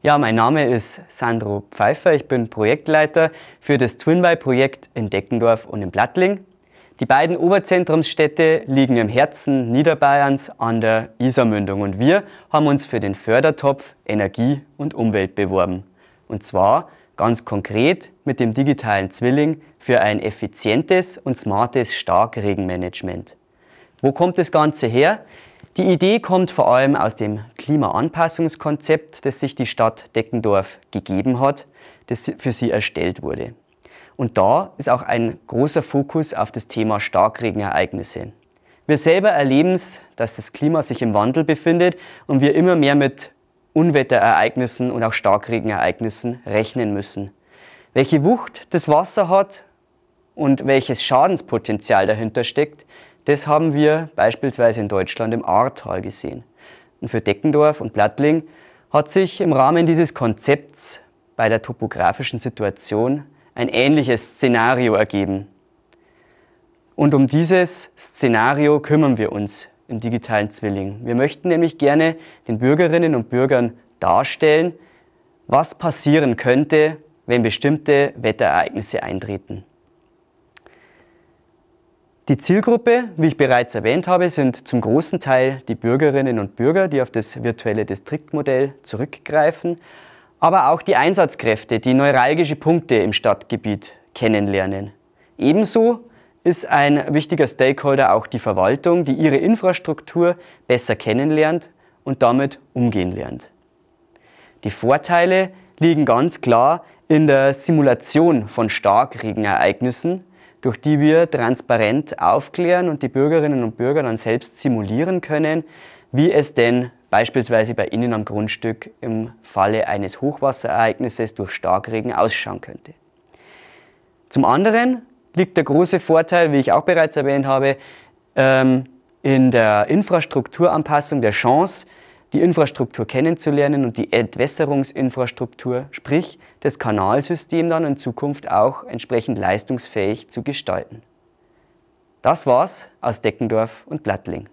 Ja, mein Name ist Sandro Pfeiffer. Ich bin Projektleiter für das Twinway-Projekt in Deckendorf und in Plattling. Die beiden Oberzentrumsstädte liegen im Herzen Niederbayerns an der Isarmündung und wir haben uns für den Fördertopf Energie und Umwelt beworben. Und zwar ganz konkret mit dem digitalen Zwilling für ein effizientes und smartes Starkregenmanagement. Wo kommt das Ganze her? Die Idee kommt vor allem aus dem Klimaanpassungskonzept, das sich die Stadt Deckendorf gegeben hat, das für sie erstellt wurde. Und da ist auch ein großer Fokus auf das Thema Starkregenereignisse. Wir selber erleben es, dass das Klima sich im Wandel befindet und wir immer mehr mit Unwetterereignissen und auch Starkregenereignissen rechnen müssen. Welche Wucht das Wasser hat und welches Schadenspotenzial dahinter steckt, das haben wir beispielsweise in Deutschland im Ahrtal gesehen. Und für Deckendorf und Plattling hat sich im Rahmen dieses Konzepts bei der topografischen Situation ein ähnliches Szenario ergeben. Und um dieses Szenario kümmern wir uns im digitalen Zwilling. Wir möchten nämlich gerne den Bürgerinnen und Bürgern darstellen, was passieren könnte, wenn bestimmte Wetterereignisse eintreten. Die Zielgruppe, wie ich bereits erwähnt habe, sind zum großen Teil die Bürgerinnen und Bürger, die auf das virtuelle Distriktmodell zurückgreifen, aber auch die Einsatzkräfte, die neuralgische Punkte im Stadtgebiet kennenlernen. Ebenso ist ein wichtiger Stakeholder auch die Verwaltung, die ihre Infrastruktur besser kennenlernt und damit umgehen lernt. Die Vorteile liegen ganz klar in der Simulation von Starkregenereignissen, durch die wir transparent aufklären und die Bürgerinnen und Bürger dann selbst simulieren können, wie es denn beispielsweise bei Ihnen am Grundstück im Falle eines Hochwasserereignisses durch Starkregen ausschauen könnte. Zum anderen liegt der große Vorteil, wie ich auch bereits erwähnt habe, ähm, in der Infrastrukturanpassung der Chance, die Infrastruktur kennenzulernen und die Entwässerungsinfrastruktur, sprich das Kanalsystem dann in Zukunft auch entsprechend leistungsfähig zu gestalten. Das war's aus Deckendorf und Blattling.